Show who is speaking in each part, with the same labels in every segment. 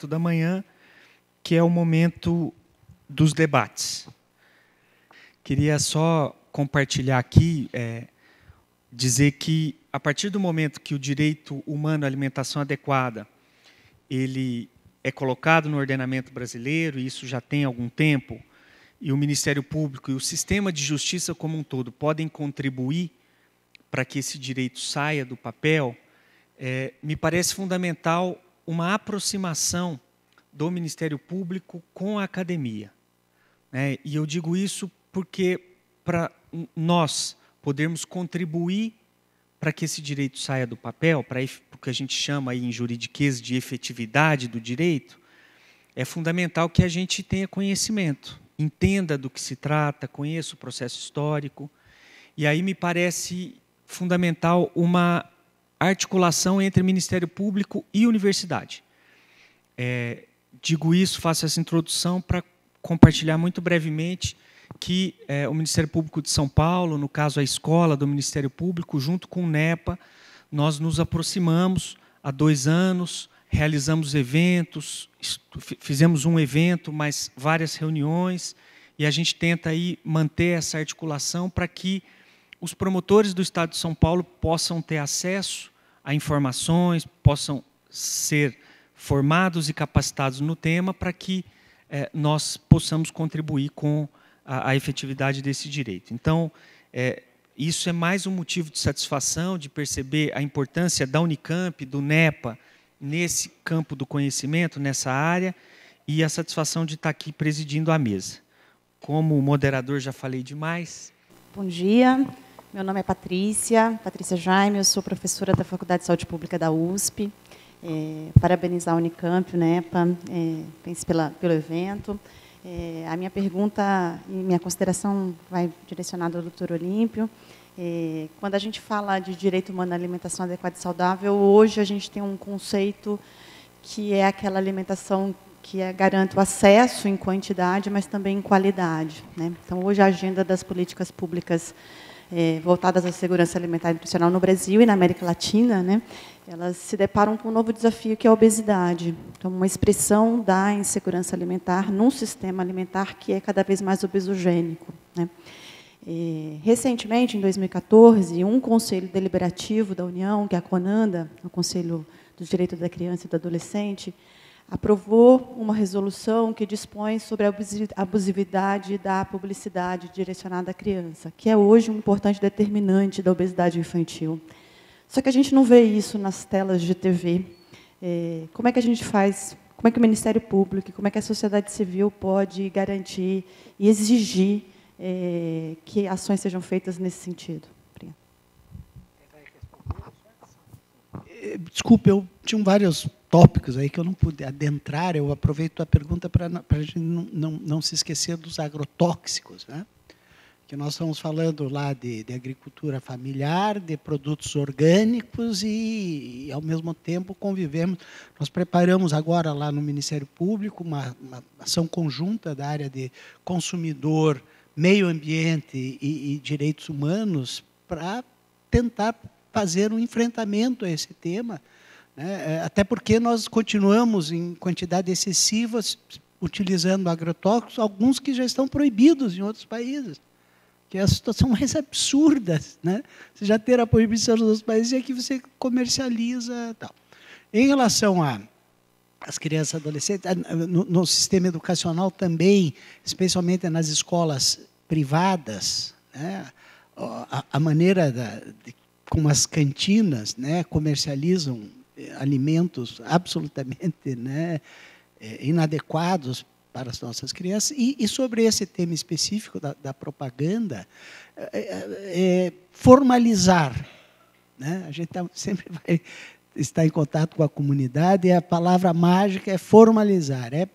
Speaker 1: momento da manhã, que é o momento dos debates. Queria só compartilhar aqui, é, dizer que a partir do momento que o direito humano à alimentação adequada ele é colocado no ordenamento brasileiro, e isso já tem algum tempo, e o Ministério Público e o sistema de justiça como um todo podem contribuir para que esse direito saia do papel, é, me parece fundamental uma aproximação do Ministério Público com a academia. Né? E eu digo isso porque para nós podermos contribuir para que esse direito saia do papel, para o que a gente chama aí em juridiquês de efetividade do direito, é fundamental que a gente tenha conhecimento, entenda do que se trata, conheça o processo histórico. E aí me parece fundamental uma articulação entre Ministério Público e Universidade. É, digo isso, faço essa introdução para compartilhar muito brevemente que é, o Ministério Público de São Paulo, no caso a escola do Ministério Público, junto com o NEPA, nós nos aproximamos há dois anos, realizamos eventos, fizemos um evento, mas várias reuniões, e a gente tenta aí manter essa articulação para que os promotores do Estado de São Paulo possam ter acesso a informações, possam ser formados e capacitados no tema para que eh, nós possamos contribuir com a, a efetividade desse direito. Então, eh, isso é mais um motivo de satisfação, de perceber a importância da Unicamp, do NEPA, nesse campo do conhecimento, nessa área, e a satisfação de estar aqui presidindo a mesa. Como o moderador, já falei demais.
Speaker 2: Bom dia. Meu nome é Patrícia, Patrícia Jaime, eu sou professora da Faculdade de Saúde Pública da USP. É, parabenizar a Unicamp, o né, NEPA, é, pense pela, pelo evento. É, a minha pergunta e minha consideração vai direcionada ao doutor Olímpio. É, quando a gente fala de direito humano à alimentação adequada e saudável, hoje a gente tem um conceito que é aquela alimentação que é, garante o acesso em quantidade, mas também em qualidade. Né? Então, hoje a agenda das políticas públicas é, voltadas à segurança alimentar e nutricional no Brasil e na América Latina, né, elas se deparam com um novo desafio que é a obesidade. Então, uma expressão da insegurança alimentar num sistema alimentar que é cada vez mais obesogênico. Né. E, eh, recentemente, em 2014, um conselho deliberativo da União, que é a CONANDA, o Conselho dos Direitos da Criança e do Adolescente, aprovou uma resolução que dispõe sobre a abusividade da publicidade direcionada à criança, que é hoje um importante determinante da obesidade infantil. Só que a gente não vê isso nas telas de TV. É, como é que a gente faz? Como é que o Ministério Público, como é que a sociedade civil pode garantir e exigir é, que ações sejam feitas nesse sentido?
Speaker 3: É, desculpe, eu tinha várias tópicos aí que eu não pude adentrar, eu aproveito a pergunta para a gente não, não, não, se esquecer dos agrotóxicos, né? que nós estamos falando lá de, de agricultura familiar, de produtos orgânicos e, e, ao mesmo tempo, convivemos. Nós preparamos agora lá no Ministério Público uma, uma ação conjunta da área de consumidor, meio ambiente e, e direitos humanos para tentar fazer um enfrentamento a esse tema né? É, até porque nós continuamos, em quantidade excessiva, utilizando agrotóxicos, alguns que já estão proibidos em outros países. Que é a situação mais absurda. Né? Você já ter a proibição nos outros países e aqui você comercializa tal. Em relação a as crianças e adolescentes, no, no sistema educacional também, especialmente nas escolas privadas, né? a, a maneira da, de, como as cantinas né, comercializam alimentos absolutamente né, é, inadequados para as nossas crianças. E, e sobre esse tema específico da, da propaganda, é, é, é formalizar. Né? A gente tá, sempre vai estar em contato com a comunidade e a palavra mágica é formalizar. É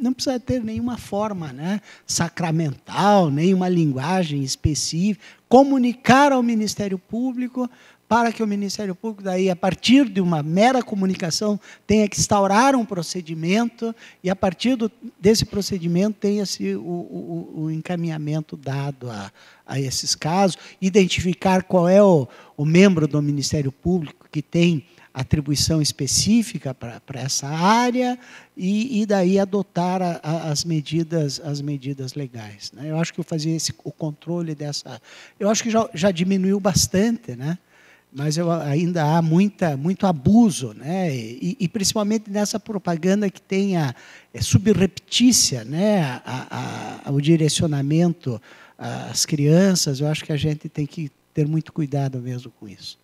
Speaker 3: não precisa ter nenhuma forma né, sacramental, nenhuma linguagem específica. Comunicar ao Ministério Público para que o Ministério Público, daí, a partir de uma mera comunicação, tenha que instaurar um procedimento e, a partir do, desse procedimento, tenha-se o, o, o, encaminhamento dado a, a, esses casos, identificar qual é o, o membro do Ministério Público que tem atribuição específica para essa área e, e daí adotar a, a, as medidas as medidas legais né? eu acho que eu fazia esse o controle dessa eu acho que já, já diminuiu bastante né mas eu, ainda há muita, muito abuso, né? E, e, principalmente nessa propaganda que tem a é, subreptícia, né? A, a, a, o direcionamento às crianças, eu acho que a gente tem que ter muito cuidado mesmo com isso.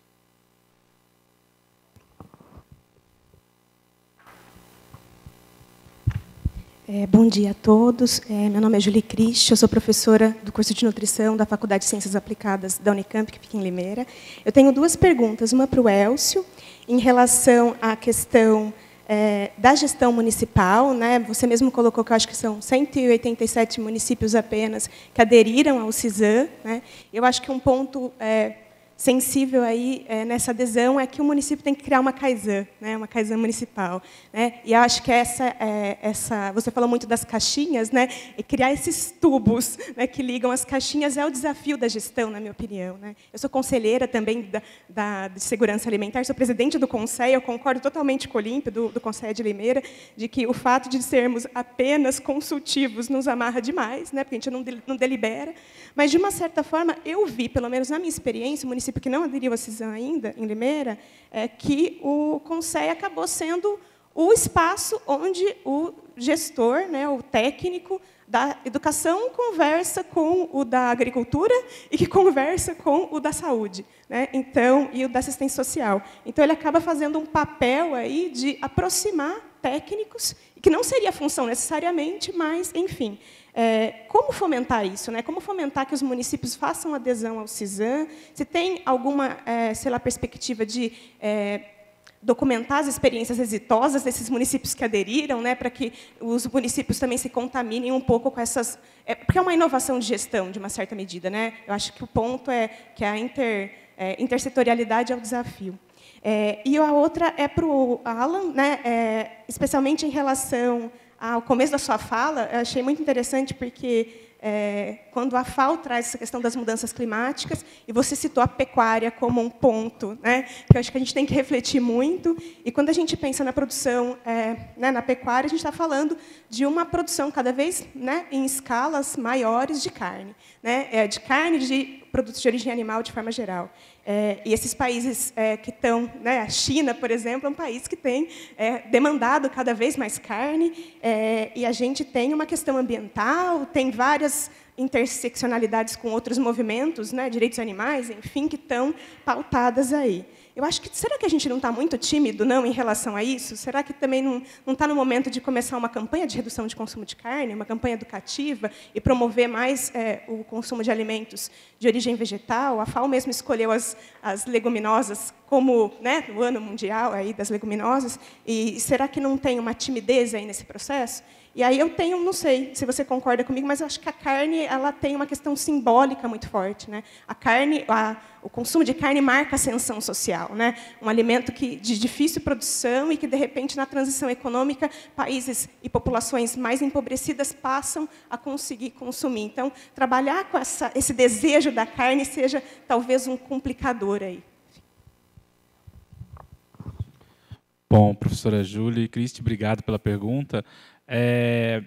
Speaker 4: É, bom dia a todos. É, meu nome é Julie Cristi, eu sou professora do curso de Nutrição da Faculdade de Ciências Aplicadas da Unicamp, que fica em Limeira. Eu tenho duas perguntas, uma para o Elcio, em relação à questão é, da gestão municipal. Né? Você mesmo colocou que eu acho que são 187 municípios apenas que aderiram ao CISAM. Né? Eu acho que um ponto é, sensível aí é, nessa adesão é que o município tem que criar uma Kaizen, né, uma Kaizen municipal. Né, e acho que essa, é, essa, você falou muito das caixinhas, né, e criar esses tubos né, que ligam as caixinhas é o desafio da gestão, na minha opinião. Né. Eu sou conselheira também da, da de Segurança Alimentar, sou presidente do Conselho, eu concordo totalmente com o Olímpio, do, do Conselho de Limeira, de que o fato de sermos apenas consultivos nos amarra demais, né, porque a gente não, de, não delibera, mas, de uma certa forma, eu vi, pelo menos na minha experiência, o município que não aderiu à CISAM ainda, em Limeira, é que o Conselho acabou sendo o espaço onde o gestor, né, o técnico da educação conversa com o da agricultura e que conversa com o da saúde, né? Então, e o da assistência social. Então ele acaba fazendo um papel aí de aproximar técnicos, que não seria a função necessariamente, mas enfim. É, como fomentar isso? Né? Como fomentar que os municípios façam adesão ao CISAM? Se tem alguma, é, sei lá, perspectiva de é, documentar as experiências exitosas desses municípios que aderiram, né, para que os municípios também se contaminem um pouco com essas... É, porque é uma inovação de gestão, de uma certa medida. Né? Eu acho que o ponto é que a inter, é, intersetorialidade é o desafio. É, e a outra é para o Alan, né, é, especialmente em relação ao ah, começo da sua fala, achei muito interessante porque é, quando a FAO traz essa questão das mudanças climáticas, e você citou a pecuária como um ponto, né, que eu acho que a gente tem que refletir muito. E quando a gente pensa na produção, é, né, na pecuária, a gente está falando de uma produção cada vez né, em escalas maiores de carne. Né, é, de carne, de produtos de origem animal de forma geral. É, e esses países é, que estão, né, a China, por exemplo, é um país que tem é, demandado cada vez mais carne, é, e a gente tem uma questão ambiental, tem várias interseccionalidades com outros movimentos, né, direitos animais, enfim, que estão pautadas aí. Eu acho que será que a gente não está muito tímido, não, em relação a isso? Será que também não está no momento de começar uma campanha de redução de consumo de carne, uma campanha educativa e promover mais é, o consumo de alimentos de origem vegetal? A FAO mesmo escolheu as, as leguminosas como né, o ano mundial aí das leguminosas. E será que não tem uma timidez aí nesse processo? E aí eu tenho, não sei se você concorda comigo, mas eu acho que a carne ela tem uma questão simbólica muito forte, né? A carne, a, o consumo de carne marca ascensão social, né? Um alimento que de difícil produção e que de repente na transição econômica países e populações mais empobrecidas passam a conseguir consumir. Então trabalhar com essa, esse desejo da carne seja talvez um complicador aí.
Speaker 5: Bom, professora Júlia e Cristi, obrigado pela pergunta. É,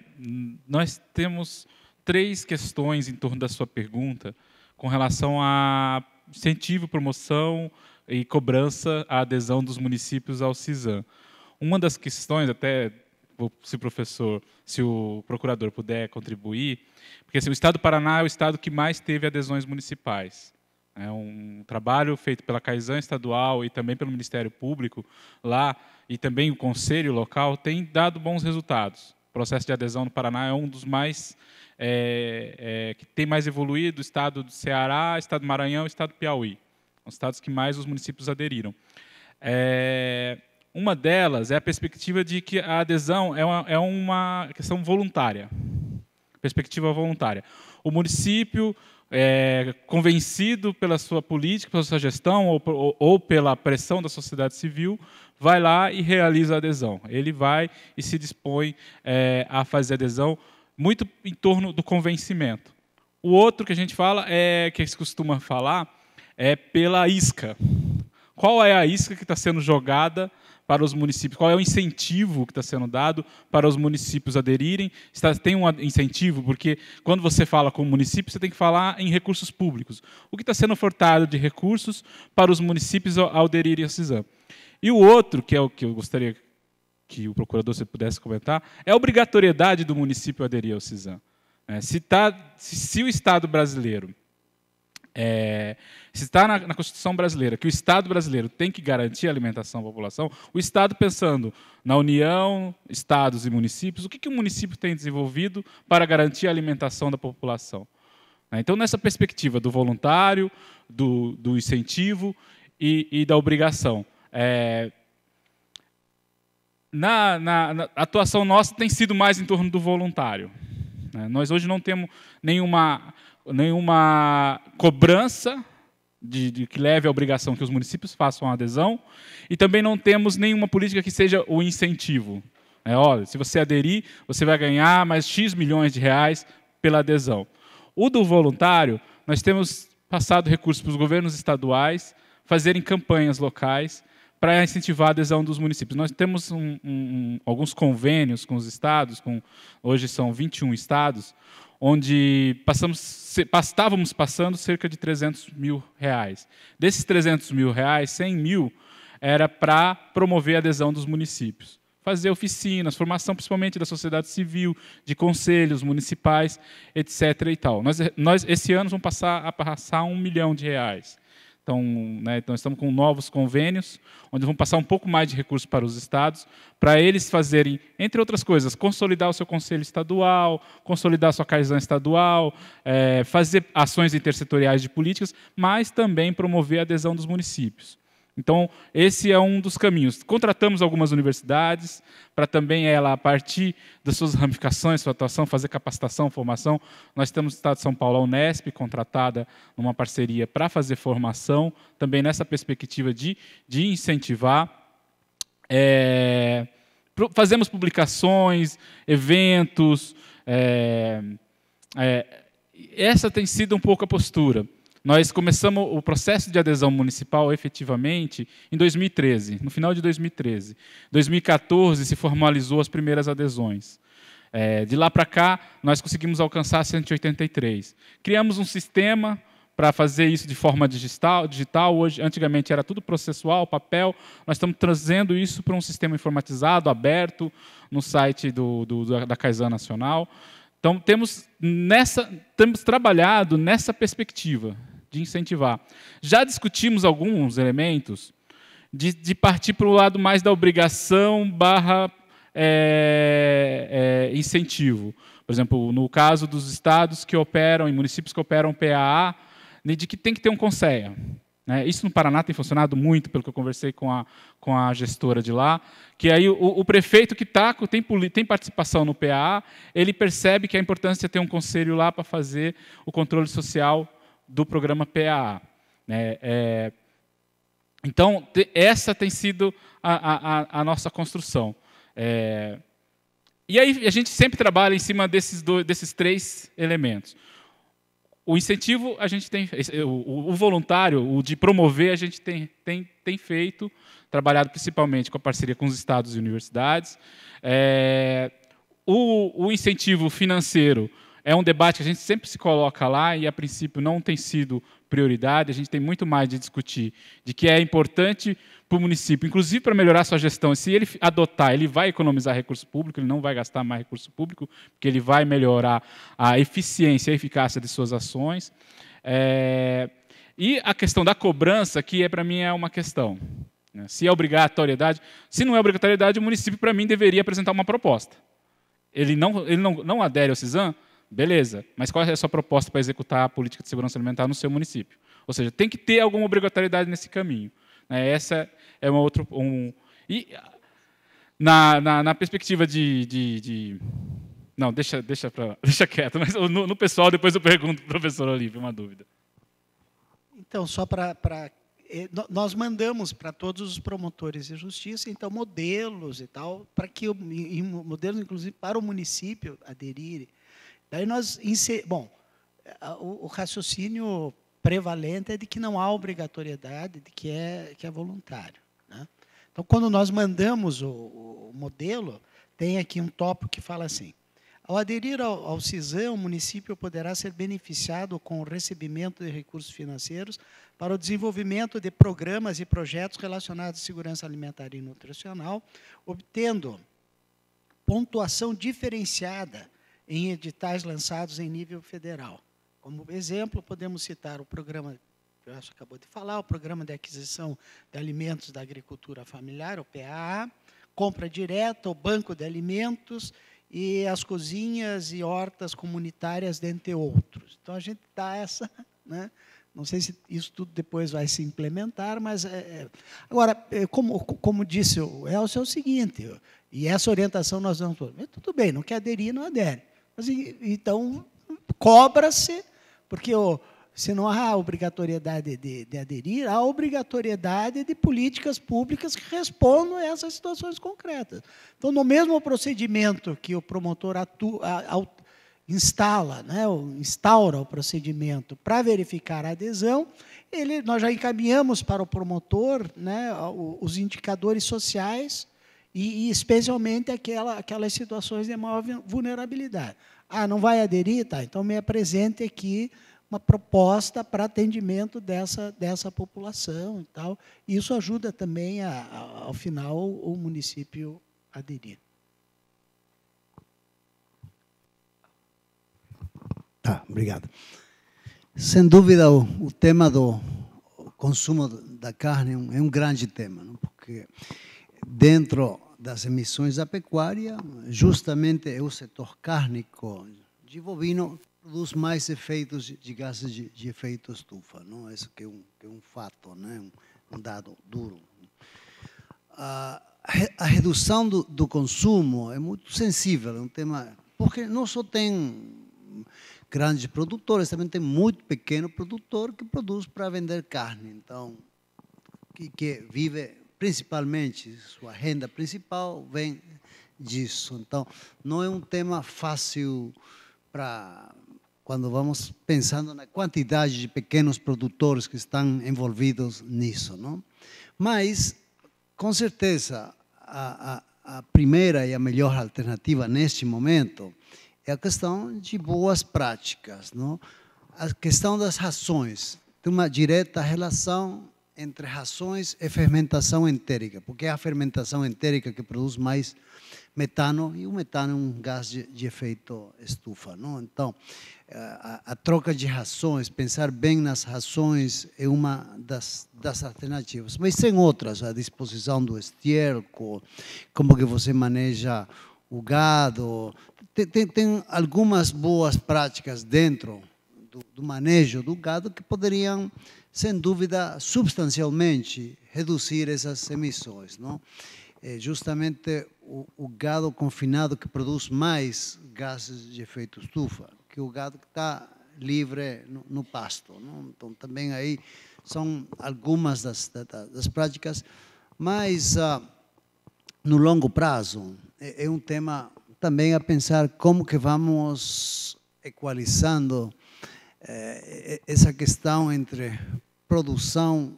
Speaker 5: nós temos três questões em torno da sua pergunta com relação a incentivo, promoção e cobrança à adesão dos municípios ao CISAM. Uma das questões, até se o professor, se o procurador puder contribuir, porque assim, o Estado do Paraná é o estado que mais teve adesões municipais. É um trabalho feito pela Caizan Estadual e também pelo Ministério Público lá e também o Conselho Local tem dado bons resultados. O processo de adesão no Paraná é um dos mais é, é, que tem mais evoluído, o estado do Ceará, o estado do Maranhão, o estado do Piauí, os estados que mais os municípios aderiram. É, uma delas é a perspectiva de que a adesão é uma, é uma questão voluntária, perspectiva voluntária. O município é, convencido pela sua política, pela sua gestão ou, ou, pela pressão da sociedade civil, vai lá e realiza a adesão. Ele vai e se dispõe é, a fazer adesão muito em torno do convencimento. O outro que a gente fala é que se costuma falar é pela isca. Qual é a isca que está sendo jogada para os municípios? Qual é o incentivo que está sendo dado para os municípios aderirem? Está, tem um incentivo? Porque quando você fala com o município, você tem que falar em recursos públicos. O que está sendo ofertado de recursos para os municípios aderirem a CISAM? E o outro, que é o que eu gostaria que o procurador se pudesse comentar, é a obrigatoriedade do município aderir ao CISAM. É, se, tá, se, se o Estado brasileiro é, se está na, na, Constituição brasileira que o Estado brasileiro tem que garantir a alimentação à população, o Estado pensando na União, estados e municípios, o que, que o município tem desenvolvido para garantir a alimentação da população? Né? Então, nessa perspectiva do voluntário, do, do incentivo e, e, da obrigação. É, na, na, na, atuação nossa tem sido mais em torno do voluntário. Né? Nós hoje não temos nenhuma nenhuma cobrança de, de, que leve à obrigação que os municípios façam a adesão, e também não temos nenhuma política que seja o incentivo. É, olha, se você aderir, você vai ganhar mais X milhões de reais pela adesão. O do voluntário, nós temos passado recursos para os governos estaduais fazerem campanhas locais para incentivar a adesão dos municípios. Nós temos um, um, alguns convênios com os estados, com, hoje são 21 estados, onde passamos, estávamos passando cerca de 300 mil reais. Desses 300 mil reais, 100 mil era para promover a adesão dos municípios. Fazer oficinas, formação principalmente da sociedade civil, de conselhos municipais, etc. E tal. Nós, nós esse ano, vamos passar a passar um milhão de reais. Então, né, então, estamos com novos convênios, onde vão passar um pouco mais de recursos para os estados, para eles fazerem, entre outras coisas, consolidar o seu conselho estadual, consolidar a sua casão estadual, é, fazer ações intersetoriais de políticas, mas também promover a adesão dos municípios. Então, esse é um dos caminhos. Contratamos algumas universidades para também ela, a partir das suas ramificações, sua atuação, fazer capacitação, formação. Nós temos o Estado de São Paulo a Unesp, contratada numa parceria para fazer formação, também nessa perspectiva de, de incentivar. É, fazemos publicações, eventos. É, é, essa tem sido um pouco a postura. Nós começamos o processo de adesão municipal efetivamente em 2013, no final de 2013. 2014 se formalizou as primeiras adesões. É, de lá para cá, nós conseguimos alcançar 183. Criamos um sistema para fazer isso de forma digital, digital. Hoje, antigamente era tudo processual, papel. Nós estamos trazendo isso para um sistema informatizado, aberto, no site do, do, da Caizan Nacional. Então temos nessa temos trabalhado nessa perspectiva de incentivar. Já discutimos alguns elementos de, de partir para o lado mais da obrigação barra é, é, incentivo. Por exemplo, no caso dos estados que operam, e municípios que operam PAA, né, de que tem que ter um conselho. Né? Isso no Paraná tem funcionado muito, pelo que eu conversei com a, com a gestora de lá, que aí o, o prefeito que está, tem, tem participação no PA, ele percebe que é a importância de ter um conselho lá para fazer o controle social do programa PAA. Né? É, então, te, essa tem sido a, a, a nossa construção. É, e aí a gente sempre trabalha em cima desses, dois, desses três elementos. O incentivo a gente tem, o, o voluntário, o de promover a gente tem, tem, tem feito, trabalhado principalmente com a parceria com os estados e universidades. É, o, o incentivo financeiro, é um debate que a gente sempre se coloca lá e, a princípio, não tem sido prioridade. A gente tem muito mais de discutir de que é importante para o município, inclusive para melhorar sua gestão. Se ele adotar, ele vai economizar recurso público, ele não vai gastar mais recurso público, porque ele vai melhorar a eficiência e a eficácia de suas ações. É... E a questão da cobrança, que é para mim é uma questão. Né? Se é obrigatoriedade, se não é obrigatoriedade, o município para mim deveria apresentar uma proposta. Ele não, ele não, não adere ao CISAM, Beleza, mas qual é a sua proposta para executar a política de segurança alimentar no seu município? Ou seja, tem que ter alguma obrigatoriedade nesse caminho. Né? Essa é uma outra. Um, e na, na, na perspectiva de, de, de, Não, deixa, deixa, pra, deixa quieto, mas no, no pessoal depois eu pergunto para o professor Olívio uma dúvida.
Speaker 3: Então, só para eh, nós mandamos para todos os promotores de justiça então modelos e tal para que modelos inclusive para o município aderirem Daí nós, bom, o, o raciocínio prevalente é de que não há obrigatoriedade, de que é, que é voluntário. Né? Então, quando nós mandamos o, o, modelo, tem aqui um tópico que fala assim, ao aderir ao, ao CISAM, o município poderá ser beneficiado com o recebimento de recursos financeiros para o desenvolvimento de programas e projetos relacionados à segurança alimentar e nutricional, obtendo pontuação diferenciada em editais lançados em nível federal. Como exemplo, podemos citar o programa que eu Acho acabou de falar, o Programa de Aquisição de Alimentos da Agricultura Familiar, o PAA, compra direta, o Banco de Alimentos e as cozinhas e hortas comunitárias, dentre outros. Então, a gente dá essa... Né? Não sei se isso tudo depois vai se implementar, mas... É, é. agora, é, como, como disse o Elcio, é o seguinte, e essa orientação nós damos... Tudo bem, não quer aderir, não adere. Mas, então, cobra-se, porque oh, se não há obrigatoriedade de, de, aderir, há obrigatoriedade de políticas públicas que respondam a essas situações concretas. Então, no mesmo procedimento que o promotor atua, a, a, instala, né, instaura o procedimento para verificar a adesão, ele, nós já encaminhamos para o promotor né, os indicadores sociais e, e, especialmente aquela, aquelas situações de maior vulnerabilidade. Ah, não vai aderir? Tá, então me apresente aqui uma proposta para atendimento dessa, dessa população e tal. Isso ajuda também, a, a, ao final, o município a aderir.
Speaker 6: Tá, obrigado. Sem dúvida, o, o tema do consumo da carne é um, é um grande tema, não? porque dentro das emissões da pecuária, justamente é o setor cárnico de bovino produz mais efeitos de gases de, de efeito estufa. Não? É isso que é um, que é um fato, né? um, um dado duro. A, a redução do, do, consumo é muito sensível, é um tema... Porque não só tem grandes produtores, também tem muito pequeno produtor que produz para vender carne. Então, que, que vive principalmente sua renda principal vem disso. Então, não é um tema fácil para quando vamos pensando na quantidade de pequenos produtores que estão envolvidos nisso, não? Mas com certeza a, a, a primeira e a melhor alternativa neste momento é a questão de boas práticas, não? A questão das rações tem uma direta relação entre rações é fermentação entérica, porque é a fermentação entérica que produz mais metano, e o metano é um gás de, de efeito estufa. Não? Então, eh, a, a, troca de rações, pensar bem nas rações é uma das, das alternativas. Mas tem outras, a disposição do estiércol, como que você maneja o gado. Tem, tem, tem algumas boas práticas dentro do, do manejo do gado que poderiam sem dúvida, substancialmente reduzir essas emissões. Não? É justamente o, o gado confinado que produz mais gases de efeito estufa, que o gado que está livre no, no pasto. Não? Então, também aí são algumas das, das práticas, mas ah, no longo prazo é, é um tema também a pensar como que vamos equalizando é, é, essa questão entre produção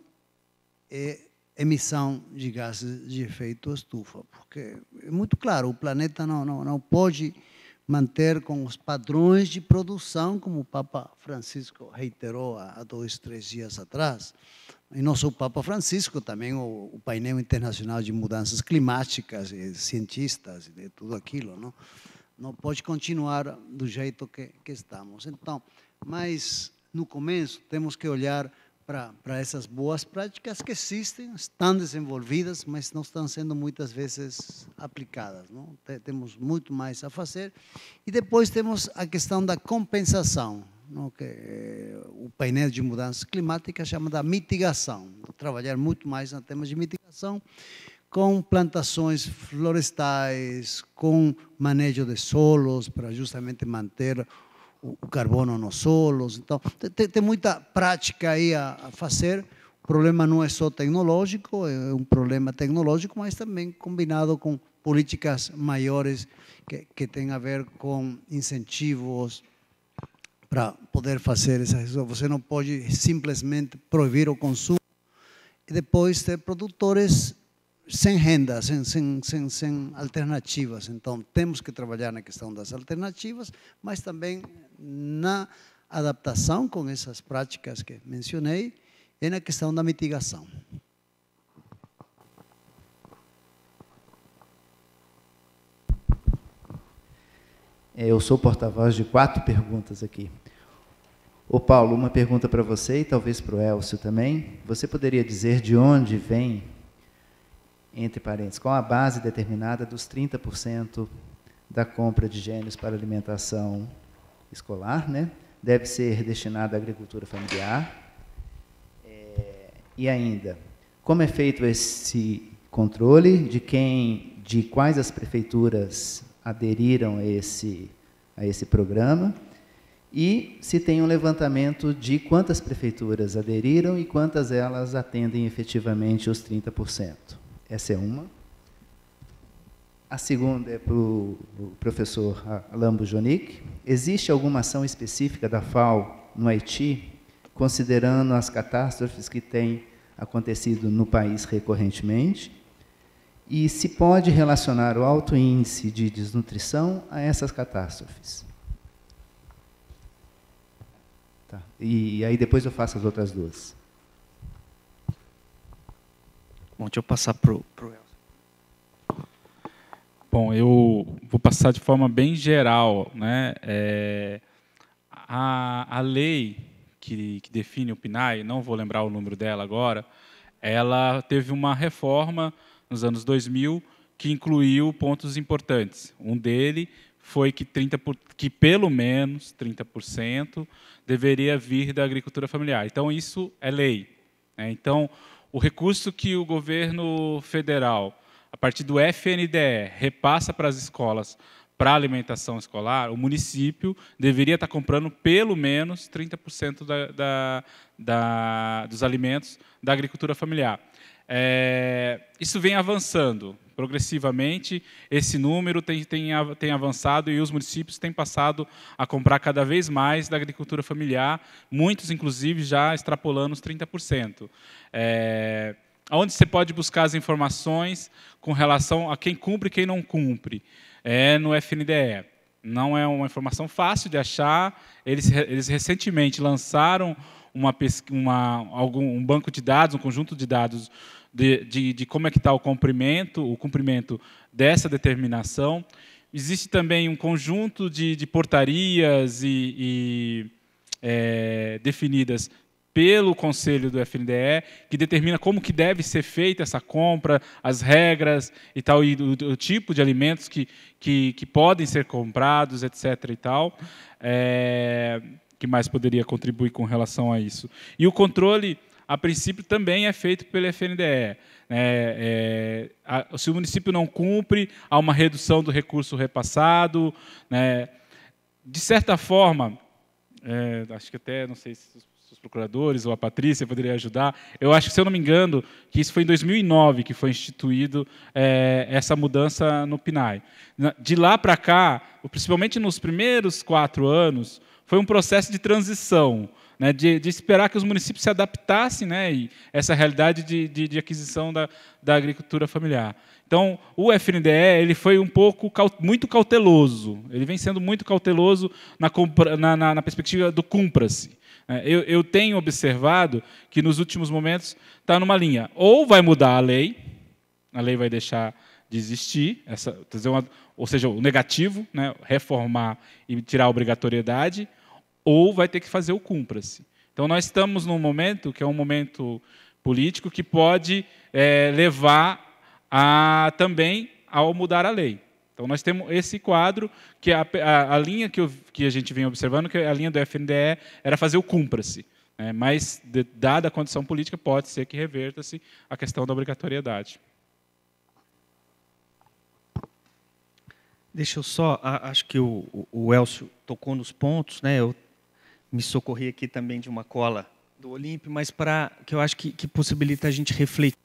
Speaker 6: e emissão de gases de efeito estufa, porque é muito claro, o planeta não, não, não pode manter com os padrões de produção, como o Papa Francisco reiterou há dois, três dias atrás, e não só o Papa Francisco, também o, o painel internacional de mudanças climáticas, e cientistas, e tudo aquilo, não, não pode continuar do jeito que, que estamos. Então, mas no começo temos que olhar para essas boas práticas que existem, estão desenvolvidas, mas não estão sendo muitas vezes aplicadas. Não? Temos muito mais a fazer. E depois temos a questão da compensação, não? que eh, o painel de mudanças climáticas chama da mitigação. Trabalhar muito mais na temas de mitigação, com plantações florestais, com manejo de solos, para justamente manter o carbono nos solos. Então, tem, tem muita prática aí a, a, fazer. O problema não é só tecnológico, é, é um problema tecnológico, mas também combinado com políticas maiores que, que têm a ver com incentivos para poder fazer isso Você não pode simplesmente proibir o consumo e depois ter produtores sem renda, sem, sem, sem, sem alternativas. Então, temos que trabalhar na questão das alternativas, mas também na adaptação com essas práticas que mencionei e na questão da mitigação.
Speaker 7: É, eu sou porta-voz de quatro perguntas aqui. Ô Paulo, uma pergunta para você e talvez para o Elcio também. Você poderia dizer de onde vem entre parênteses, com a base determinada dos 30% da compra de gênios para alimentação escolar, né? deve ser destinada à agricultura familiar. É, e ainda, como é feito esse controle de quem, de quais as prefeituras aderiram a esse, a esse programa? E se tem um levantamento de quantas prefeituras aderiram e quantas elas atendem efetivamente os 30%. Essa é uma. A segunda é para o professor Lambo Jonic. Existe alguma ação específica da FAO no Haiti, considerando as catástrofes que têm acontecido no país recorrentemente? E se pode relacionar o alto índice de desnutrição a essas catástrofes? Tá. E aí depois eu faço as outras duas.
Speaker 5: Bom, deixa eu passar para o
Speaker 1: Elcio.
Speaker 5: Bom, eu vou passar de forma bem geral. Né? É, a, a lei que, que define o PNAE, não vou lembrar o número dela agora, ela teve uma reforma nos anos 2000 que incluiu pontos importantes. Um dele foi que, 30 por, que pelo menos 30% deveria vir da agricultura familiar. Então, isso é lei. Né? Então, o recurso que o governo federal, a partir do FNDE, repassa para as escolas para alimentação escolar, o município deveria estar comprando pelo menos 30% da, da, da, dos alimentos da agricultura familiar. É, isso vem avançando. Progressivamente, esse número tem, tem, tem avançado e os municípios têm passado a comprar cada vez mais da agricultura familiar, muitos, inclusive, já extrapolando os 30%. É, onde você pode buscar as informações com relação a quem cumpre e quem não cumpre? É no FNDE. Não é uma informação fácil de achar. Eles, eles recentemente lançaram uma, uma, algum, um banco de dados, um conjunto de dados de, de, de como é que está o cumprimento, o cumprimento dessa determinação. Existe também um conjunto de, de portarias e, e é, definidas pelo Conselho do FNDE, que determina como que deve ser feita essa compra, as regras e tal, e o, o tipo de alimentos que, que, que, podem ser comprados, etc. e tal. É, que mais poderia contribuir com relação a isso? E o controle a princípio também é feito pelo FNDE. É, né? é, a, se o município não cumpre, há uma redução do recurso repassado. Né? De certa forma, é, acho que até, não sei se os, os procuradores ou a Patrícia poderiam ajudar, eu acho, que se eu não me engano, que isso foi em 2009 que foi instituído é, essa mudança no PNAE. De lá para cá, principalmente nos primeiros quatro anos, foi um processo de transição né, de, de, esperar que os municípios se adaptassem né, e essa realidade de, de, de aquisição da, da, agricultura familiar. Então, o FNDE ele foi um pouco muito cauteloso, ele vem sendo muito cauteloso na, na, na, na perspectiva do cumpra-se. Né. Eu, eu tenho observado que nos últimos momentos está numa linha, ou vai mudar a lei, a lei vai deixar de existir, essa, uma, ou seja, o negativo, né, reformar e tirar a obrigatoriedade, ou vai ter que fazer o cumpra-se. Então, nós estamos num momento que é um momento político que pode é, levar a, também ao mudar a lei. Então, nós temos esse quadro, que é a, a, a linha que, eu, que, a gente vem observando, que é a linha do FNDE era fazer o cumpra-se. Né? Mas, de, dada a condição política, pode ser que reverta-se a questão da obrigatoriedade.
Speaker 1: Deixa eu só, acho que o, o Elcio tocou nos pontos, né? Eu me socorri aqui também de uma cola do Olimp, mas para que eu acho que, que possibilita a gente refletir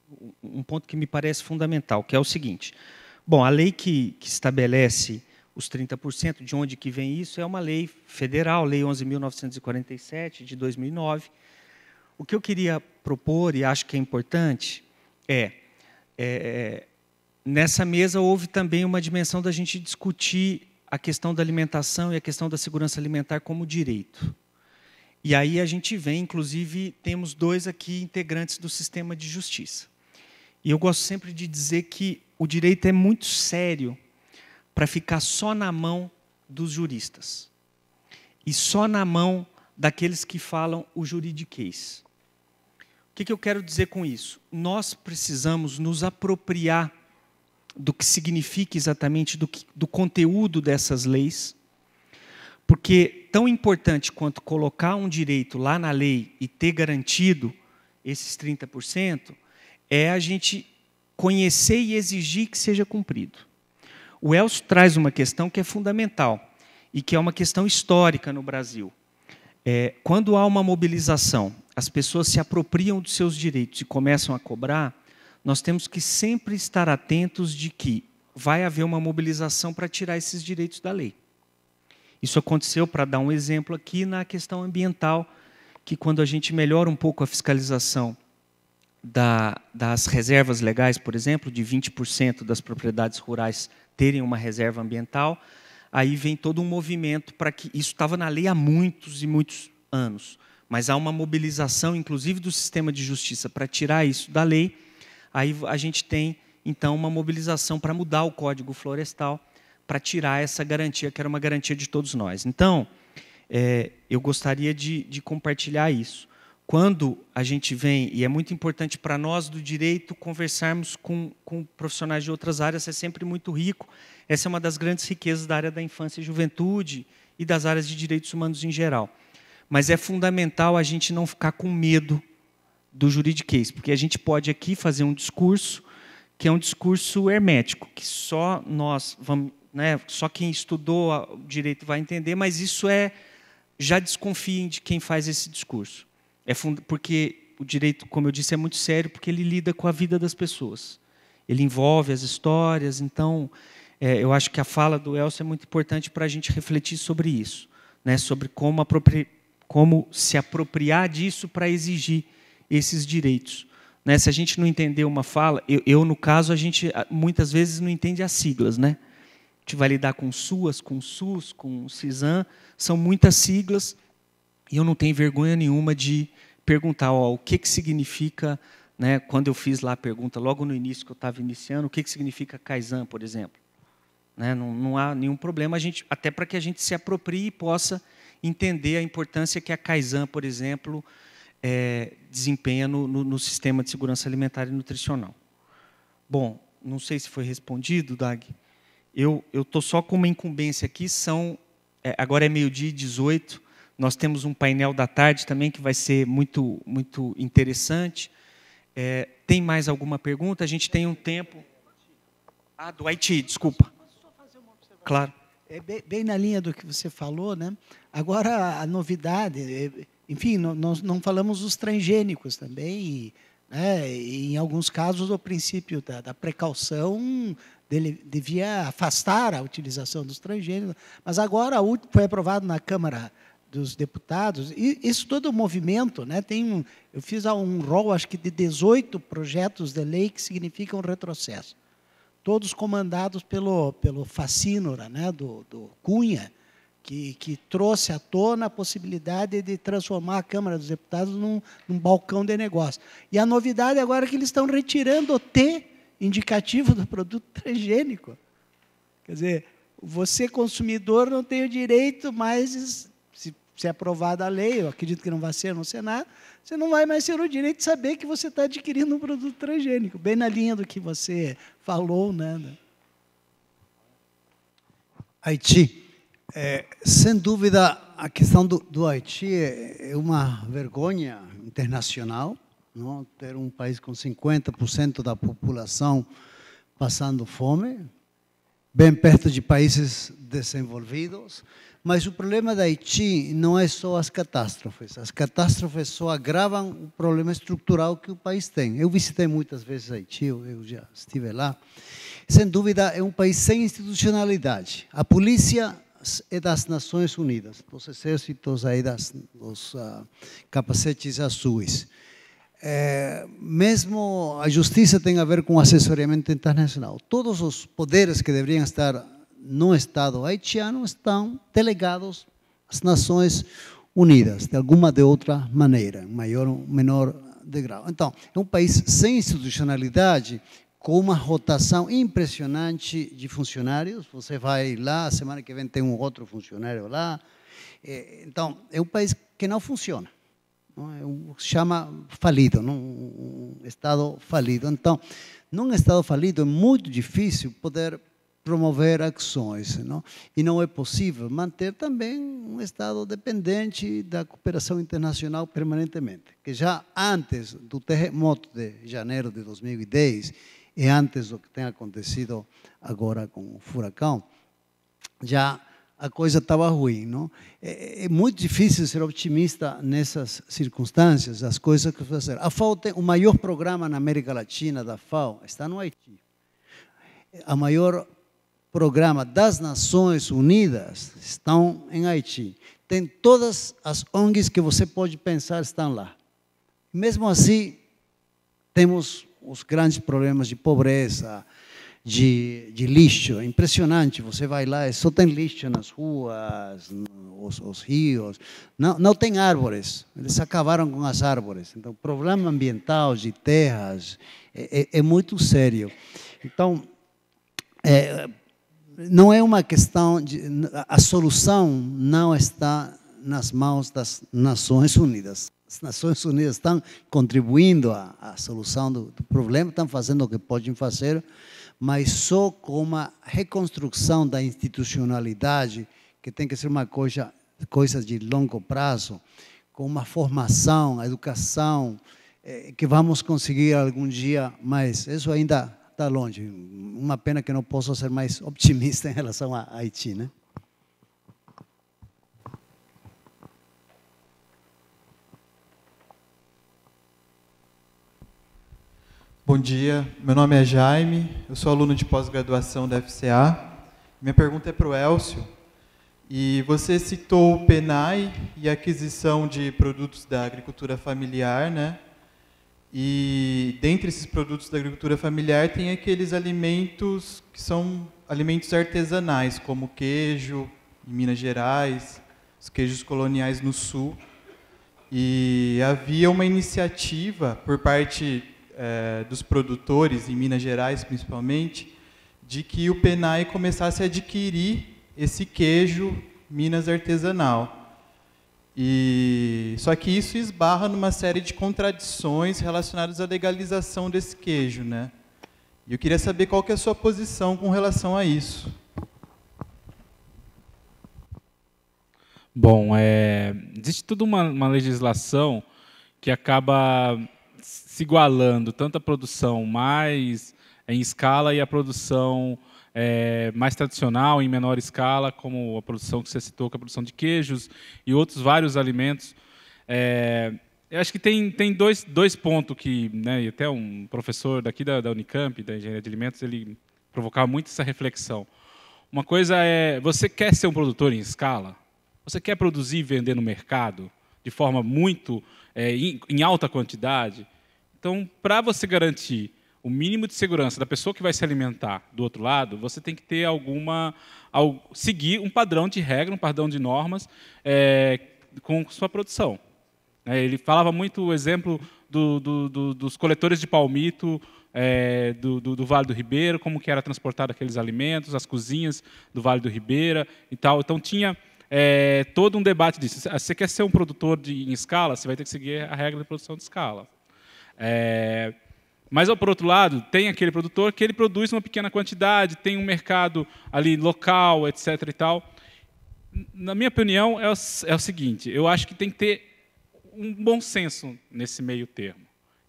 Speaker 1: um ponto que me parece fundamental, que é o seguinte. Bom, a lei que, que estabelece os 30%, de onde que vem isso, é uma lei federal, Lei 11.947, de 2009. O que eu queria propor, e acho que é importante, é, é, é nessa mesa houve também uma dimensão da gente discutir a questão da alimentação e a questão da segurança alimentar como direito. E aí a gente vem, inclusive, temos dois aqui integrantes do sistema de justiça. E eu gosto sempre de dizer que o direito é muito sério para ficar só na mão dos juristas e só na mão daqueles que falam o juridiquês. O que, que eu quero dizer com isso? Nós precisamos nos apropriar do que significa exatamente do, que, do conteúdo dessas leis porque tão importante quanto colocar um direito lá na lei e ter garantido esses 30%, é a gente conhecer e exigir que seja cumprido. O Elcio traz uma questão que é fundamental e que é uma questão histórica no Brasil. É, quando há uma mobilização, as pessoas se apropriam dos seus direitos e começam a cobrar, nós temos que sempre estar atentos de que vai haver uma mobilização para tirar esses direitos da lei. Isso aconteceu, para dar um exemplo aqui, na questão ambiental, que quando a gente melhora um pouco a fiscalização da, das reservas legais, por exemplo, de 20% das propriedades rurais terem uma reserva ambiental, aí vem todo um movimento para que. Isso estava na lei há muitos e muitos anos, mas há uma mobilização, inclusive do sistema de justiça, para tirar isso da lei. Aí a gente tem, então, uma mobilização para mudar o Código Florestal para tirar essa garantia, que era uma garantia de todos nós. Então, é, eu gostaria de, de compartilhar isso. Quando a gente vem, e é muito importante para nós do direito conversarmos com, com profissionais de outras áreas, é sempre muito rico. Essa é uma das grandes riquezas da área da infância e juventude e das áreas de direitos humanos em geral. Mas é fundamental a gente não ficar com medo do juridiquês, porque a gente pode aqui fazer um discurso que é um discurso hermético, que só nós vamos, né? Só quem estudou direito vai entender, mas isso é já desconfiem de quem faz esse discurso. É fund... porque o direito, como eu disse, é muito sério porque ele lida com a vida das pessoas. Ele envolve as histórias, então é, eu acho que a fala do Elcio é muito importante para a gente refletir sobre isso, né? Sobre como, como se apropriar disso para exigir esses direitos. Né? Se a gente não entender uma fala, eu, eu no caso a gente muitas vezes não entende as siglas, né? gente vai lidar com SUAS, com SUS, com CISAM, são muitas siglas, e eu não tenho vergonha nenhuma de perguntar ó, o que, que significa, né, quando eu fiz lá a pergunta, logo no início que eu estava iniciando, o que, que significa Kaizen, por exemplo. Né, não, não, há nenhum problema, a gente, até para que a gente se aproprie e possa entender a importância que a Kaizen, por exemplo, é, desempenha no, no, no sistema de segurança alimentar e nutricional. Bom, não sei se foi respondido, Dag eu estou só com uma incumbência aqui, são, é, agora é meio-dia e 18, nós temos um painel da tarde também que vai ser muito, muito interessante. É, tem mais alguma pergunta? A gente tem um tempo. Ah, do Haiti, desculpa. Claro. É bem, bem, na linha do que você falou, né?
Speaker 3: Agora a novidade, é, enfim, nós não falamos dos transgênicos também. E, né, em alguns casos, o princípio da, da precaução devia afastar a utilização dos transgênicos, mas agora foi aprovado na Câmara dos Deputados, e isso todo o movimento, né, tem um, eu fiz um rol, acho que de 18 projetos de lei que significam retrocesso, todos comandados pelo, pelo Facínora, né, do, do Cunha, que, que, trouxe à tona a possibilidade de transformar a Câmara dos Deputados num, num balcão de negócio. E a novidade agora é que eles estão retirando o T indicativo do produto transgênico. Quer dizer, você, consumidor, não tem o direito mais, se, se é aprovada a lei, eu acredito que não vai ser no Senado, você não vai mais ter o direito de saber que você está adquirindo um produto transgênico, bem na linha do que você falou, Nanda. Né?
Speaker 6: Haiti. É, sem dúvida, a questão do, do Haiti é, é uma vergonha internacional não? Ter um país com 50% da população passando fome, bem perto de países desenvolvidos. Mas o problema da Haiti não é só as catástrofes. As catástrofes só agravam o problema estrutural que o país tem. Eu visitei muitas vezes Haiti, eu já estive lá. Sem dúvida, é um país sem institucionalidade. A polícia é das Nações Unidas, dos exércitos aí das, dos uh, capacetes azuis. É, mesmo a justiça tem a ver com assessoramento internacional. Todos os poderes que deveriam estar no Estado haitiano estão delegados às Nações Unidas, de alguma de outra maneira, maior ou menor degrau. Então, é um país sem institucionalidade, com uma rotação impressionante de funcionários. Você vai lá, semana que vem tem um outro funcionário lá. Eh, então, é um país que não funciona chama eh, falido, um Estado falido. Então, num Estado falido é muito difícil poder promover ações, não? e não é possível manter também um Estado dependente da cooperação internacional permanentemente, que já antes do terremoto de janeiro de 2010 e antes do que tem acontecido agora com o furacão, já a coisa estava ruim. Não? É, é, é, muito difícil ser otimista nessas circunstâncias, as coisas que fazer. A FAO tem o maior programa na América Latina da FAO, está no Haiti. O é, maior programa das Nações Unidas estão em Haiti. Tem todas as ONGs que você pode pensar estão lá. Mesmo assim, temos os grandes problemas de pobreza, de, de lixo. É impressionante. Você vai lá e é só tem lixo nas ruas, os, rios. Não, não tem árvores. Eles acabaram com as árvores. Então, o problema ambiental de terras é, é, é muito sério. Então, é, não é uma questão de, a solução não está nas mãos das Nações Unidas. As Nações Unidas estão contribuindo à, à solução do, do, problema, estão fazendo o que podem fazer, mas só com uma reconstrução da institucionalidade, que tem que ser uma coisa, coisa de longo prazo, com uma formação, educação, eh, que vamos conseguir algum dia, mas isso ainda está longe. Uma pena que não posso ser mais otimista em relação a Haiti, né?
Speaker 5: Bom dia, meu nome é Jaime, eu sou aluno de pós-graduação da FCA. Minha pergunta é para o Elcio. E você citou o PENAI e a aquisição de produtos da agricultura familiar, né? E dentre esses produtos da agricultura familiar tem aqueles alimentos que são alimentos artesanais, como queijo em Minas Gerais, os queijos coloniais no sul. E havia uma iniciativa por parte é, dos produtores, em Minas Gerais principalmente, de que o Penai começasse a adquirir esse queijo Minas artesanal. E só que isso esbarra numa série de contradições relacionadas à legalização desse queijo, né? E eu queria saber qual que é a sua posição com relação a isso. Bom, é, existe toda uma, uma legislação que acaba se igualando, tanto a produção mais em escala e a produção é, mais tradicional, em menor escala, como a produção que você citou, que é a produção de queijos e outros vários alimentos. É, eu acho que tem, tem dois, dois pontos que, né, e até um professor daqui da, da Unicamp, da Engenharia de Alimentos, ele provocava muito essa reflexão. Uma coisa é, você quer ser um produtor em escala? Você quer produzir e vender no mercado de forma muito, é, em, em alta quantidade? Então, para você garantir o mínimo de segurança da pessoa que vai se alimentar do outro lado, você tem que ter alguma. seguir um padrão de regra, um padrão de normas é, com sua produção. É, ele falava muito o exemplo do, do, do, dos coletores de palmito é, do, Vale do Ribeira, como que era transportado aqueles alimentos, as cozinhas do Vale do Ribeira e tal. Então tinha é, todo um debate disso. Se você quer ser um produtor de, em escala, você vai ter que seguir a regra de produção de escala. É... Mas, por outro lado, tem aquele produtor que ele produz uma pequena quantidade, tem um mercado ali local, etc. e tal. Na minha opinião, é o, é o seguinte, eu acho que tem que ter um bom senso nesse meio termo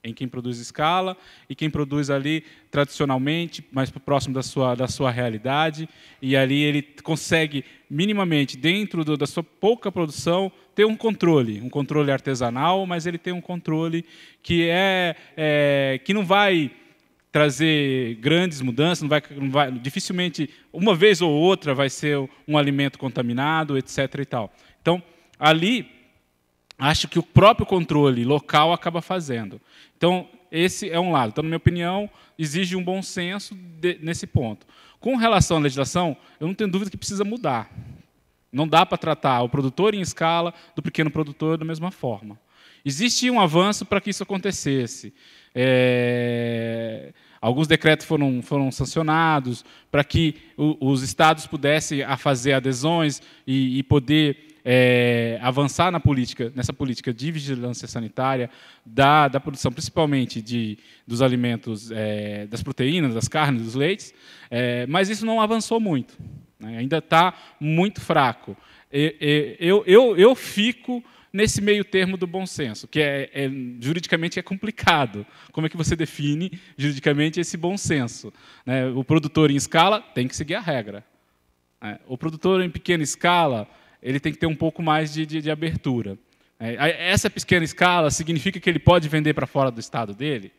Speaker 5: em quem produz escala e quem produz ali tradicionalmente, mais próximo da sua, da sua realidade. E ali ele consegue, minimamente, dentro do, da sua pouca produção, ter um controle, um controle artesanal, mas ele tem um controle que, é, é que não vai trazer grandes mudanças, não vai, não vai, dificilmente, uma vez ou outra, vai ser um alimento contaminado, etc. E tal. Então, ali acho que o próprio controle local acaba fazendo. Então, esse é um lado. Então, na minha opinião, exige um bom senso de, nesse ponto. Com relação à legislação, eu não tenho dúvida que precisa mudar. Não dá para tratar o produtor em escala do pequeno produtor da mesma forma. Existe um avanço para que isso acontecesse. É... Alguns decretos foram, foram sancionados para que o, os estados pudessem fazer adesões e, e poder é, avançar na política, nessa política de vigilância sanitária da, da produção, principalmente de, dos alimentos, é, das proteínas, das carnes, dos leites, é, mas isso não avançou muito, né? ainda está muito fraco. Eu, eu, eu fico nesse meio termo do bom senso, que é, é, juridicamente é complicado. Como é que você define juridicamente esse bom senso? Né? O produtor em escala tem que seguir a regra. Né? O produtor em pequena escala ele tem que ter um pouco mais de, de, de abertura. É, essa pequena escala significa que ele pode vender para fora do estado dele?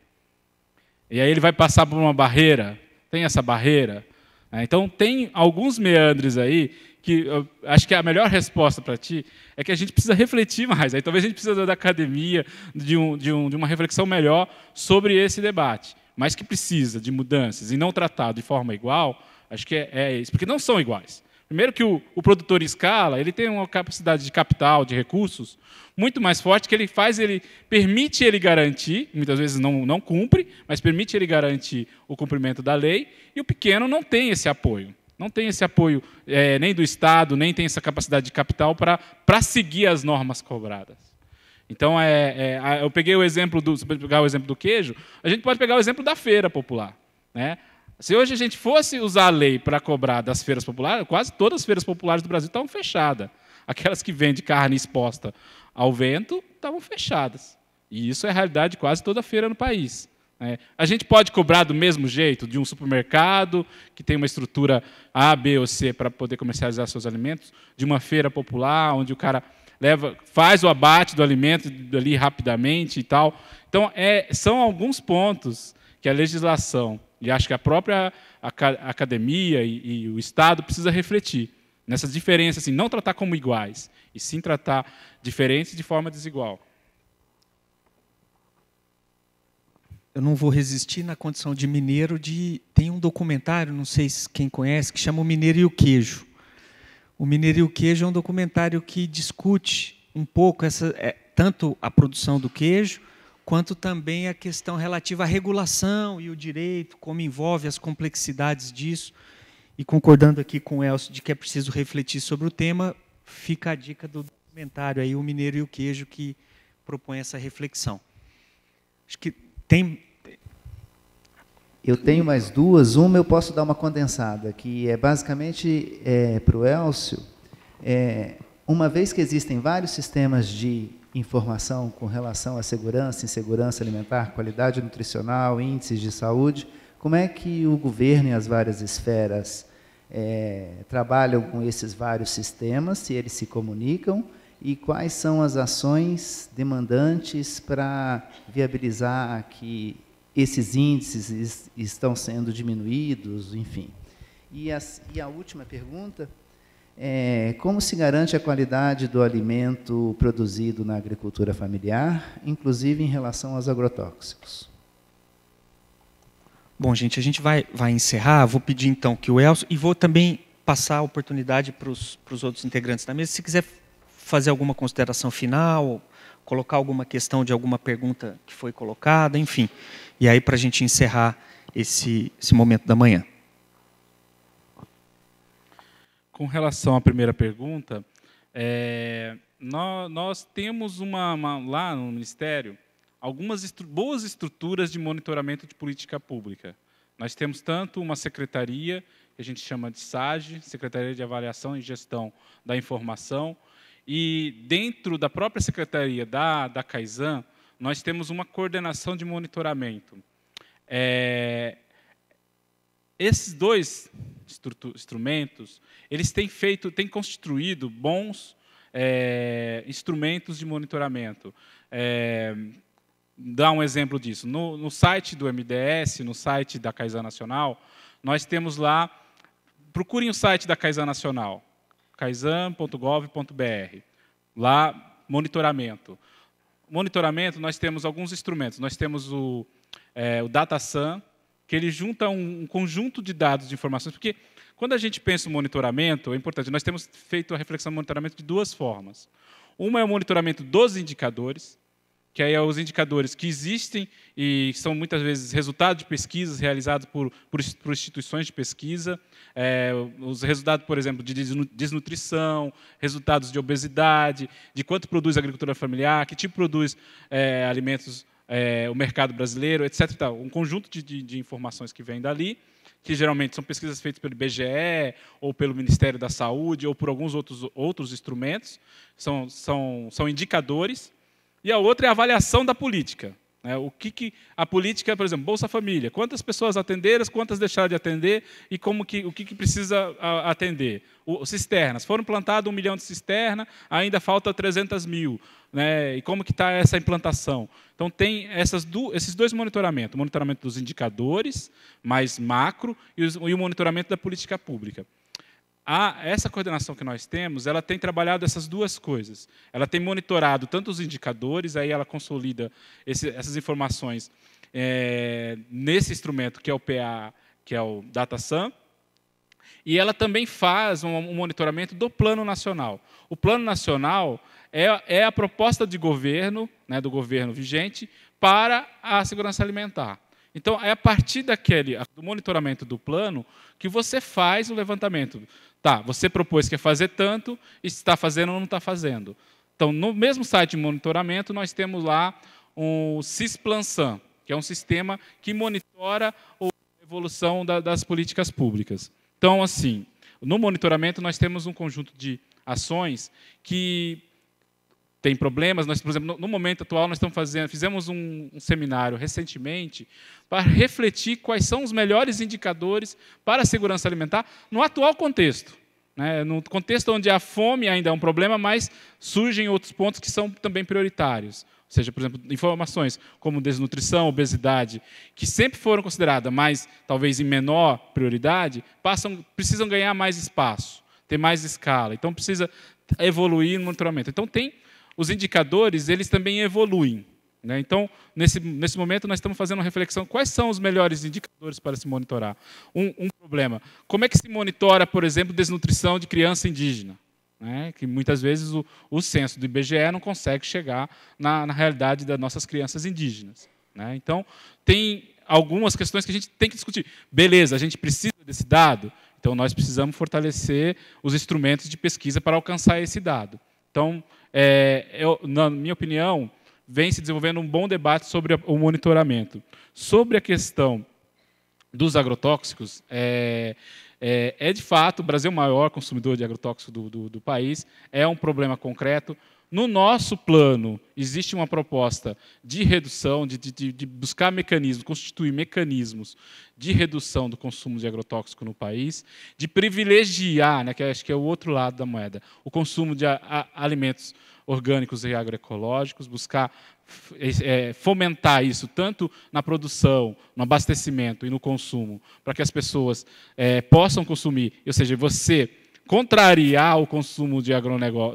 Speaker 5: E aí ele vai passar por uma barreira? Tem essa barreira? É, então, tem alguns meandres aí que eu acho que a melhor resposta para ti é que a gente precisa refletir mais. Aí talvez a gente precise da academia, de, um, de, um, de uma reflexão melhor sobre esse debate. Mas que precisa de mudanças e não tratado de forma igual, acho que é, é isso. Porque não são iguais. Primeiro que o, o, produtor escala, ele tem uma capacidade de capital, de recursos, muito mais forte, que ele faz, ele permite ele garantir, muitas vezes não, não cumpre, mas permite ele garantir o cumprimento da lei, e o pequeno não tem esse apoio. Não tem esse apoio é, nem do Estado, nem tem essa capacidade de capital para seguir as normas cobradas. Então, é, é, eu peguei o exemplo do, se pegar o exemplo do queijo, a gente pode pegar o exemplo da feira popular. Né? Se hoje a gente fosse usar a lei para cobrar das feiras populares, quase todas as feiras populares do Brasil estavam fechadas. Aquelas que vendem carne exposta ao vento estavam fechadas. E isso é a realidade de quase toda feira no país. Né? A gente pode cobrar do mesmo jeito de um supermercado que tem uma estrutura A, B ou C para poder comercializar seus alimentos, de uma feira popular onde o cara leva, faz o abate do alimento ali rapidamente e tal. Então, é, são alguns pontos que a legislação e acho que a própria academia e, e o Estado precisa refletir nessas diferenças, assim, não tratar como iguais, e sim tratar diferentes de forma desigual.
Speaker 1: Eu não vou resistir na condição de mineiro de tem um documentário, não sei quem conhece, que chama O Mineiro e o Queijo. O Mineiro e o Queijo é um documentário que discute um pouco essa é, tanto a produção do queijo quanto também a questão relativa à regulação e o direito, como envolve as complexidades disso. E concordando aqui com o Elcio de que é preciso refletir sobre o tema, fica a dica do documentário aí, O Mineiro e o Queijo, que propõe essa reflexão. Acho que
Speaker 7: tem. Eu tenho mais duas. Uma eu posso dar uma condensada, que é basicamente é, para o Elcio. É, uma vez que existem vários sistemas de informação com relação à segurança, insegurança alimentar, qualidade nutricional, índices de saúde. Como é que o governo e as várias esferas é, trabalham com esses vários sistemas, se eles se comunicam, e quais são as ações demandantes para viabilizar que esses índices est estão sendo diminuídos, enfim. E e a última pergunta é, como se garante a qualidade do alimento produzido na agricultura familiar, inclusive em relação aos agrotóxicos?
Speaker 1: Bom, gente, a gente vai, vai encerrar. Vou pedir então que o Elcio. E vou também passar a oportunidade para os outros integrantes da mesa. Se quiser fazer alguma consideração final, colocar alguma questão de alguma pergunta que foi colocada, enfim. E aí, para a gente encerrar esse, esse momento da manhã
Speaker 5: com relação à primeira pergunta, é, nós, nós, temos uma, uma, lá no Ministério algumas estru boas estruturas de monitoramento de política pública. Nós temos tanto uma secretaria, que a gente chama de SAGE, Secretaria de Avaliação e Gestão da Informação, e dentro da própria secretaria da, da Caizan, nós temos uma coordenação de monitoramento. É, esses dois instrumentos, eles têm feito, têm construído bons é, instrumentos de monitoramento. É, dar um exemplo disso. No, no, site do MDS, no site da Caixa Nacional, nós temos lá. Procurem o site da Caixa Nacional, caizan.gov.br. Lá, monitoramento. Monitoramento, nós temos alguns instrumentos. Nós temos o, é, o DataSan, que ele junta um, conjunto de dados, de informações, porque quando a gente pensa em monitoramento, é importante, nós temos feito a reflexão do monitoramento de duas formas. Uma é o monitoramento dos indicadores, que aí é os indicadores que existem e são muitas vezes resultado de pesquisas realizadas por, por, por instituições de pesquisa, é, os resultados, por exemplo, de desnutrição, resultados de obesidade, de quanto produz a agricultura familiar, que tipo produz é, alimentos é, o mercado brasileiro, etc. Tal. Um conjunto de, de, de informações que vem dali, que geralmente são pesquisas feitas pelo IBGE, ou pelo Ministério da Saúde, ou por alguns outros, outros instrumentos, são, são, são indicadores. E a outra é a avaliação da política. Né? O que, que a política, por exemplo, Bolsa Família, quantas pessoas atenderam, quantas deixaram de atender e como que, o que, que precisa atender? O, cisternas, foram plantadas um milhão de cisternas, ainda falta 300 mil né, e como que está essa implantação. Então tem do, esses dois monitoramentos, o monitoramento dos indicadores, mais macro, e, os, e o monitoramento da política pública. A, essa coordenação que nós temos, ela tem trabalhado essas duas coisas. Ela tem monitorado tanto os indicadores, aí ela consolida esse, essas informações é, nesse instrumento que é o PA, que é o DataSan, e ela também faz um monitoramento do Plano Nacional. O Plano Nacional é, é, a proposta de governo, né, do governo vigente, para a segurança alimentar. Então, é a partir daquele, do monitoramento do plano, que você faz o levantamento. Tá, você propôs que ia fazer tanto, e está fazendo ou não está fazendo. Então, no mesmo site de monitoramento, nós temos lá o Cisplansan, que é um sistema que monitora a evolução das políticas públicas. Então, assim, no monitoramento nós temos um conjunto de ações que tem problemas. Nós, por exemplo, no, momento atual nós estamos fazendo, fizemos um, um seminário recentemente para refletir quais são os melhores indicadores para a segurança alimentar no atual contexto. Né? No contexto onde a fome ainda é um problema, mas surgem outros pontos que são também prioritários seja, por exemplo, informações como desnutrição, obesidade, que sempre foram consideradas, mas talvez em menor prioridade, passam, precisam ganhar mais espaço, ter mais escala. Então precisa evoluir no monitoramento. Então tem os indicadores, eles também evoluem. Né? Então, nesse, nesse momento, nós estamos fazendo uma reflexão: quais são os melhores indicadores para se monitorar? Um, um problema: como é que se monitora, por exemplo, desnutrição de criança indígena? Né? Que muitas vezes o, o, censo do IBGE não consegue chegar na, na realidade das nossas crianças indígenas. Né? Então, tem algumas questões que a gente tem que discutir. Beleza, a gente precisa desse dado, então nós precisamos fortalecer os instrumentos de pesquisa para alcançar esse dado. Então, é, eu, na minha opinião, vem se desenvolvendo um bom debate sobre o monitoramento. Sobre a questão dos agrotóxicos, é, é, é, de fato, o Brasil é o maior consumidor de agrotóxico do, do, do país, é um problema concreto. No nosso plano, existe uma proposta de redução, de, de, de, buscar mecanismos, constituir mecanismos de redução do consumo de agrotóxico no país, de privilegiar, né, que acho que é o outro lado da moeda, o consumo de a, a, alimentos orgânicos e agroecológicos, buscar é, fomentar isso tanto na produção, no abastecimento e no consumo, para que as pessoas é, possam consumir, ou seja, você contrariar o consumo de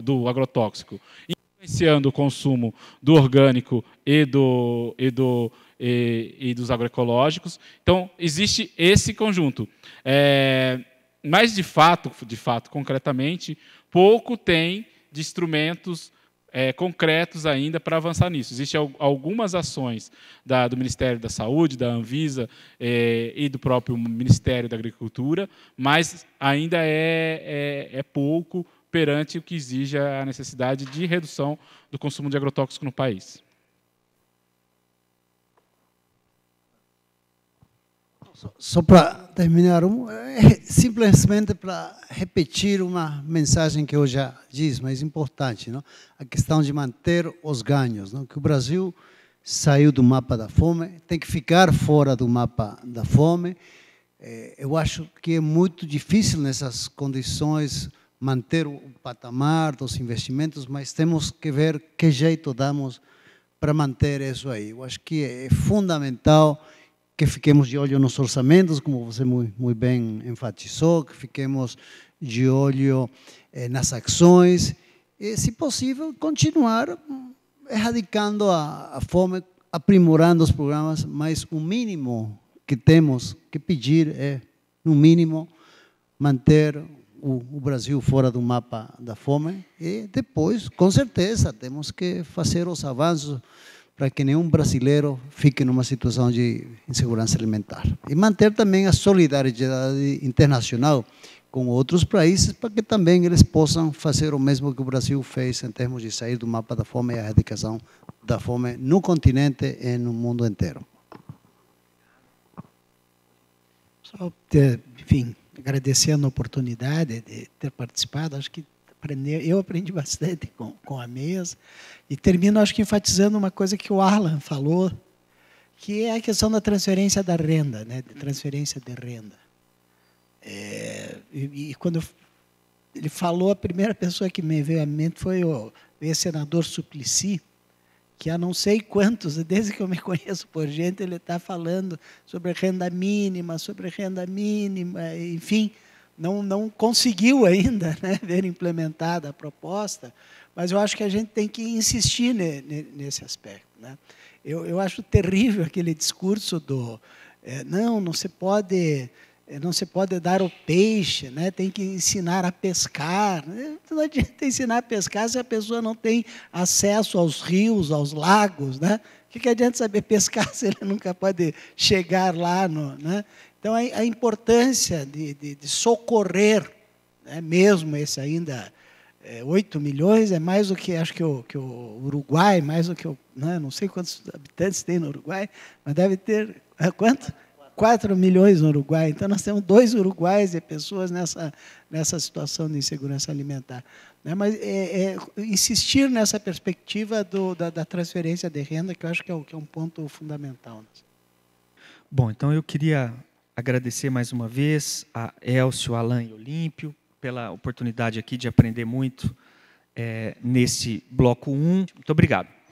Speaker 5: do agrotóxico, influenciando o consumo do orgânico e, do, e, do, e, e dos agroecológicos. Então, existe esse conjunto. É, mas, de fato, de fato, concretamente, pouco tem de instrumentos é, concretos ainda para avançar nisso. Existem algumas ações da, do Ministério da Saúde, da Anvisa é, e do próprio Ministério da Agricultura, mas ainda é, é, é pouco perante o que exige a necessidade de redução do consumo de agrotóxico no país.
Speaker 6: Só para terminar, é simplesmente para repetir uma mensagem que eu já disse, mas importante, não? a questão de manter os ganhos, não? que o Brasil saiu do mapa da fome, tem que ficar fora do mapa da fome. É, eu acho que é muito difícil nessas condições manter o patamar dos investimentos, mas temos que ver que jeito damos para manter isso aí. Eu acho que é fundamental que fiquemos de olho nos orçamentos, como você muito, muito bem enfatizou, que fiquemos de olho eh, nas ações e, se possível, continuar erradicando a, a fome, aprimorando os programas, mas o mínimo que temos que pedir é, no mínimo, manter o, o Brasil fora do mapa da fome e depois, com certeza, temos que fazer os avanços para que nenhum brasileiro fique numa situação de insegurança alimentar. E manter também a solidariedade internacional com outros países, para que também eles possam fazer o mesmo que o Brasil fez em termos de sair do mapa da fome e a erradicação da fome no continente e no mundo inteiro.
Speaker 3: Só, eh, enfim, agradecendo a oportunidade de ter participado, acho que aprender, eu aprendi bastante com, com a mesa. E termino, acho que, enfatizando uma coisa que o Arlan falou, que é a questão da transferência da renda, né? De transferência de renda. É, e, e, quando ele falou, a primeira pessoa que me veio à mente foi o ex-senador Suplicy, que há não sei quantos, desde que eu me conheço por gente, ele está falando sobre renda mínima, sobre renda mínima, enfim, não, não conseguiu ainda né, ver implementada a proposta, mas eu acho que a gente tem que insistir ne, ne, nesse aspecto. Né? Eu, eu acho terrível aquele discurso do é, não, não se pode é, não se pode dar o peixe, né? tem que ensinar a pescar. Né, não adianta ensinar a pescar se a pessoa não tem acesso aos rios, aos lagos. Né? O que, que adianta saber pescar se ele nunca pode chegar lá? No, né? Então, a, a importância de, de, de socorrer, né, mesmo esse ainda é, 8 milhões, é mais do que, acho que o, que o Uruguai, mais do que o, né, não sei quantos habitantes tem no Uruguai, mas deve ter, é, quanto? 4 milhões no Uruguai. Então, nós temos dois Uruguais de pessoas nessa, nessa situação de insegurança alimentar. Né? Mas é, é, insistir nessa perspectiva do, da, da, transferência de renda, que eu acho que é, que é um ponto fundamental. Né.
Speaker 1: Bom, então eu queria agradecer mais uma vez a Elcio, Alain e Olímpio pela oportunidade aqui de aprender muito é, nesse bloco 1. Muito obrigado.